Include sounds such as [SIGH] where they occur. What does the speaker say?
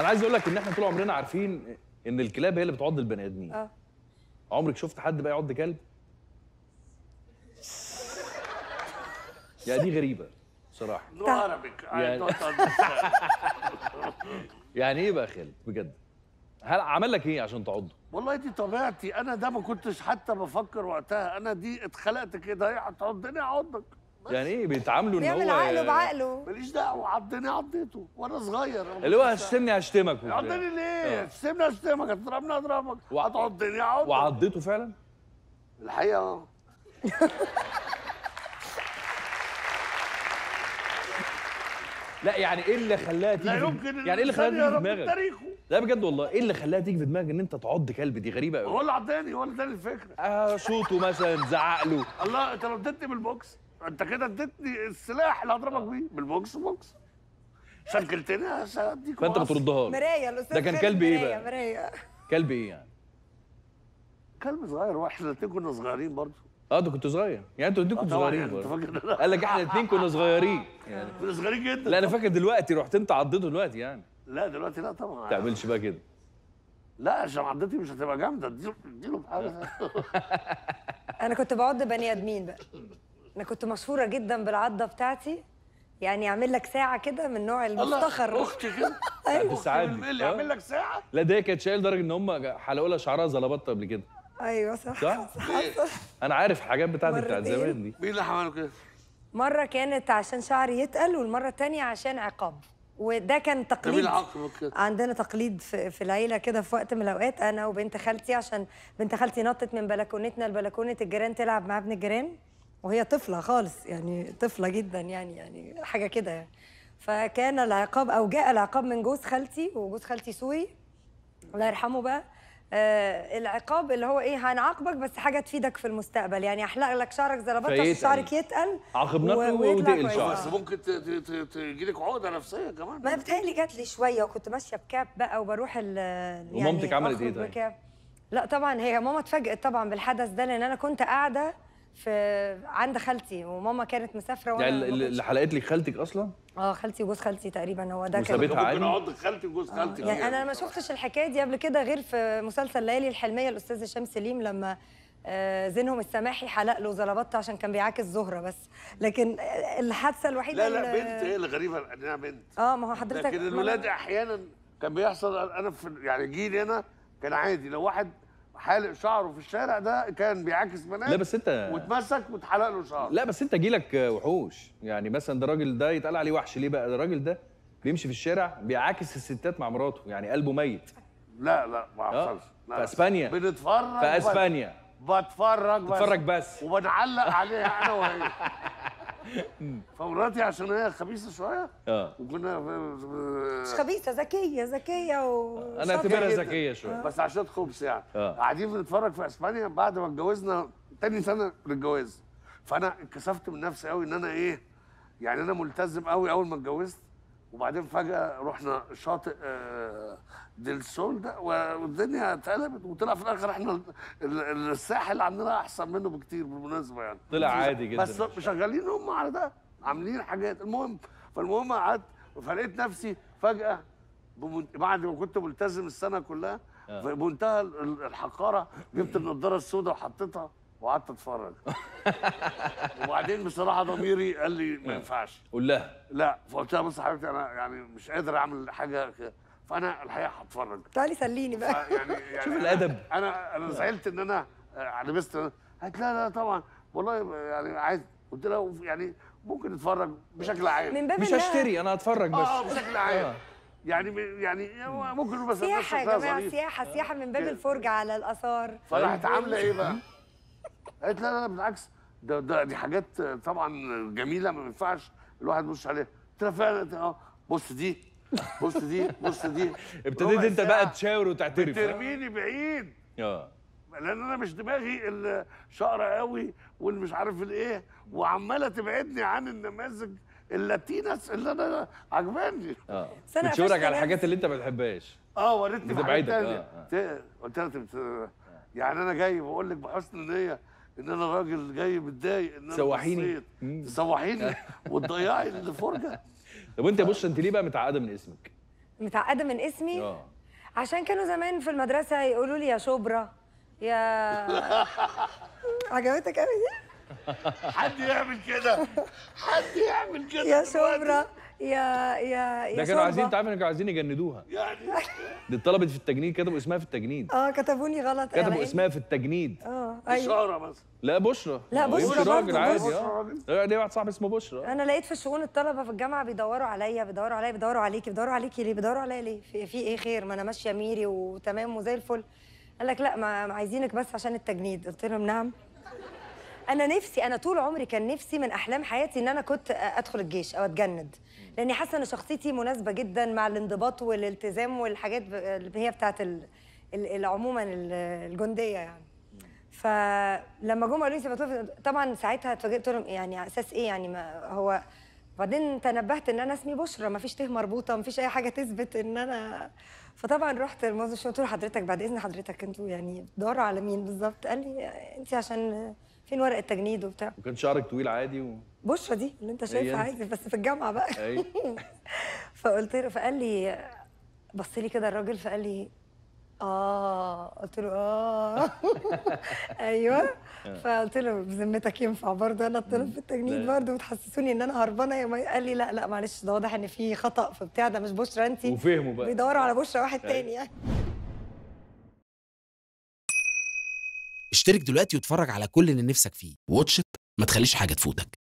انا عايز اقول لك ان احنا طول عمرنا عارفين ان الكلاب هي اللي بتعض البني ادمين اه عمرك شفت حد بقى يعض كلب يا دي غريبه بصراحه نو عربيك يعني... [LAUGHS] يعني ايه بقى خالد بجد هل عمل لك ايه عشان تعضه والله دي طبيعتي انا ده ما كنتش حتى بفكر وقتها انا دي اتخلقت كده هتعضني اعضك يعني ايه بيتعاملوا ان هو بيعمل عقله بعقله ماليش دعوه عضني عضيته وانا صغير اللي هو هشتمني هشتمك عضني ليه؟ آه. هشتمني هشتمك هتضربني هضربك وهتعضني هعضك وعضيته فعلا؟ الحقيقه اه [LAUGHS] لا يعني ايه اللي خلاها تيجي لا يمكن يعني ايه اللي خلاها تيجي في دماغك؟ لا بجد والله ايه اللي خلاها تيجي في دماغك ان انت تعض كلب دي غريبه قوي هو اللي عضاني هو اللي اداني الفكره اه صوته مثلا زعق له الله انت لو اديتني بالبوكس انت كده اديتني السلاح اللي هضربك آه. بيه بالبوكس بوكس سجلتني هديك آه، فانت بتردها له مرايه الاستاذ ده كان كلب ايه بقى؟ مرايه كلب ايه يعني؟ كلب صغير واحنا الاثنين كنا صغيرين برضه اه ده كنت صغير يعني انتوا الاثنين آه، كنتوا صغيرين يعني برضه قال لك احنا الاثنين كنا صغيرين يعني كنا صغيرين جدا لا انا فاكر دلوقتي رحت انت عضيته دلوقتي يعني لا دلوقتي لا طبعا ما تعملش بقى كده لا عشان عضتي مش هتبقى جامده اديله اديله بحاجه [LAUGHS] انا كنت بعض بني ادمين بقى انا كنت مشهوره جدا بالعضه بتاعتي يعني اعمل لك ساعه كده من نوع المفتخر اختي كده [LAUGHS] ايوه بس عادي اللي يعمل آه. لك ساعه لا ده كانت شايله لدرجه ان هم حلقوا لها شعرها زلبطه قبل كده ايوه صح صح, صح, صح. انا عارف الحاجات بتاعتي بتاعت زمان دي مين اللي عمله كده؟ مره كانت عشان شعري يتقل والمره الثانيه عشان عقاب وده كان إيه تقليد عندنا تقليد في, في العيله كده في وقت من الاوقات انا وبنت خالتي عشان بنت خالتي نطت من بلكونتنا لبلكونه الجيران تلعب مع ابن الجيران وهي طفله خالص يعني طفله جدا يعني يعني حاجه كده يعني فكان العقاب او جاء العقاب من جوز خالتي وجوز خالتي سوري الله يرحمه بقى آه العقاب اللي هو ايه هنعاقبك بس حاجه تفيدك في المستقبل يعني احلق لك شعرك زي لبطش شعرك يتقل عاقبناك ويتقل شعرك بس ممكن تجيلك عقده نفسيه كمان ما بتهيألي جات لي شويه وكنت ماشيه بكاب بقى وبروح ال يعني ومامتك عملت ايه طيب؟ لا طبعا هي ماما اتفاجئت طبعا بالحدث ده لان انا كنت قاعده في عند خالتي وماما كانت مسافره وانا يعني اللي حلقت لك خالتك اصلا؟ اه خالتي وجوز خالتي تقريبا هو ده كان ممكن عادي؟ خالتي وجوز آه، خالتي يعني انا ما شفتش الحكايه دي قبل كده غير في مسلسل ليالي الحلميه الاستاذ هشام سليم لما آه، زينهم السماحي حلق له زلبطه عشان كان بيعاكس زهره بس لكن الحادثه الوحيده لا لا بنت هي الغريبه انها بنت اه ما هو حضرتك لكن الولاد احيانا كان بيحصل انا في يعني جيلي انا كان عادي لو واحد حالق شعره في الشارع ده كان بيعاكس بنات لا بس انت واتمسك واتحلق له شعره لا بس انت جيلك وحوش يعني مثلا ده الراجل ده يتقال عليه وحش ليه بقى ده الراجل ده بيمشي في الشارع بيعاكس الستات مع مراته يعني قلبه ميت لا لا ما آه، حصلش في اسبانيا بنتفرج في اسبانيا بتفرج بس بتفرج بس وبنعلق عليها انا وهي [LAUGHS] [LAUGHS] فمراتي عشان هي خبيثه شويه اه وكنا مش خبيثه ذكيه ذكيه و انا اعتبرها ذكيه شويه آه. بس عشان خبث يعني آه. قاعدين بنتفرج في اسبانيا بعد ما اتجوزنا تاني سنه للجواز فانا انكسفت من نفسي قوي ان انا ايه يعني انا ملتزم قوي اول ما اتجوزت وبعدين فجاه رحنا شاطئ آه، ديل سول ده والدنيا اتقلبت وطلع في الاخر احنا الساحل عندنا احسن منه بكتير بالمناسبه يعني طلع عادي جدا بس شغالين هم على ده عاملين حاجات المهم فالمهم قعدت فلقيت نفسي فجاه بعد ما كنت ملتزم السنه كلها بمنتهى آه. الحقاره جبت النضاره السوداء وحطيتها وقعدت اتفرج [LAUGHS] وبعدين بصراحه ضميري قال لي ما آه. ينفعش قول لها لا فقلت لها بص حبيبتي انا يعني مش قادر اعمل حاجه كده فانا الحقيقه هتفرج تعالي سليني بقى يعني, [LAUGHS] يعني شوف الادب انا انا زعلت ان انا لبست آه، يعني قالت لا لا طبعا والله يعني عايز قلت لها يعني ممكن نتفرج بشكل عام من باب مش هشتري انا هتفرج آه، بس اه بشكل عام يعني يعني ممكن بس سياحه يا جماعه سياحه سياحه من باب الفرجه على الاثار فراحت عامله ايه بقى؟ قالت لا لا بالعكس ده, ده دي حاجات طبعا جميله ما ينفعش الواحد يبص عليها قلت لها فعلا اه بص دي بص دي بص دي [LAUGHS] ابتديت انت بقى تشاور وتعترف ترميني بعيد اه لان انا مش دماغي الشقره قوي واللي مش عارف الايه وعماله تبعدني عن النماذج اللاتينس اللي انا عجباني اه بتشاورك على الحاجات اللي انت ما بتحبهاش اه وريتني حاجات اه, آه. قلت لها يعني انا جاي بقول لك بحسن نيه ان انا راجل جاي متضايق ان انا سوحيني تسوحيني [LAUGHS] وتضيعي الفرجه طب وانت بص انت ليه بقى متعقده من اسمك؟ متعقده من اسمي؟ اه عشان كانوا زمان في المدرسه يقولوا لي يا شبرا يا [LAUGHS] عجبتك قوي دي؟ حد يعمل كده حد يعمل كده يا شبرا يا يا يا ده كانوا عايزين تعرف كانوا عايزين يجندوها يعني [LAUGHS] دي طلبت في التجنيد كتبوا اسمها في التجنيد اه كتبوني غلط كتبوا إيه؟ اسمها في التجنيد اه ايوه بشاره مثلا لا بشرى لا بشرى راجل عادي اه ليه واحد صاحبي اسمه بشرى انا لقيت في شؤون الطلبه في الجامعه بيدوروا عليا بيدوروا عليا بيدوروا عليكي بيدوروا عليكي ليه بيدوروا عليا ليه في, في ايه خير ما انا ماشيه ميري وتمام وزي الفل قال لك لا ما عايزينك بس عشان التجنيد قلت لهم نعم انا نفسي انا طول عمري كان نفسي من احلام حياتي ان انا كنت ادخل الجيش او اتجند لاني حاسه ان شخصيتي مناسبه جدا مع الانضباط والالتزام والحاجات اللي هي بتاعت عموما الجنديه يعني فلما جم قالوا لي طبعا ساعتها اتفاجئت لهم يعني على اساس ايه يعني ما هو بعدين تنبهت ان انا اسمي بشرى ما فيش ته مربوطه ما فيش اي حاجه تثبت ان انا فطبعا رحت لمنظر قلت له حضرتك بعد اذن حضرتك انتوا يعني بتدوروا على مين بالظبط قال لي انت عشان فين ورقه تجنيد وبتاع وكان شعرك طويل عادي و... بشرة دي اللي انت شايفها عادي بس في الجامعه بقى أي. [LAUGHS] فقلت له فقال لي بص لي كده الراجل فقال لي اه قلت له اه [LAUGHS] ايوه آه. فقلت له بذمتك ينفع برضه انا الطالب في التجنيد برضه وتحسسوني ان انا هربانه قال لي لا لا معلش ده واضح ان في خطا في بتاع ده مش بشرى انت وفهموا بقى بيدوروا على بشرى واحد أيوه. تاني يعني اشترك دلوقتي واتفرج على كل اللي نفسك فيه واتش ما تخليش حاجه تفوتك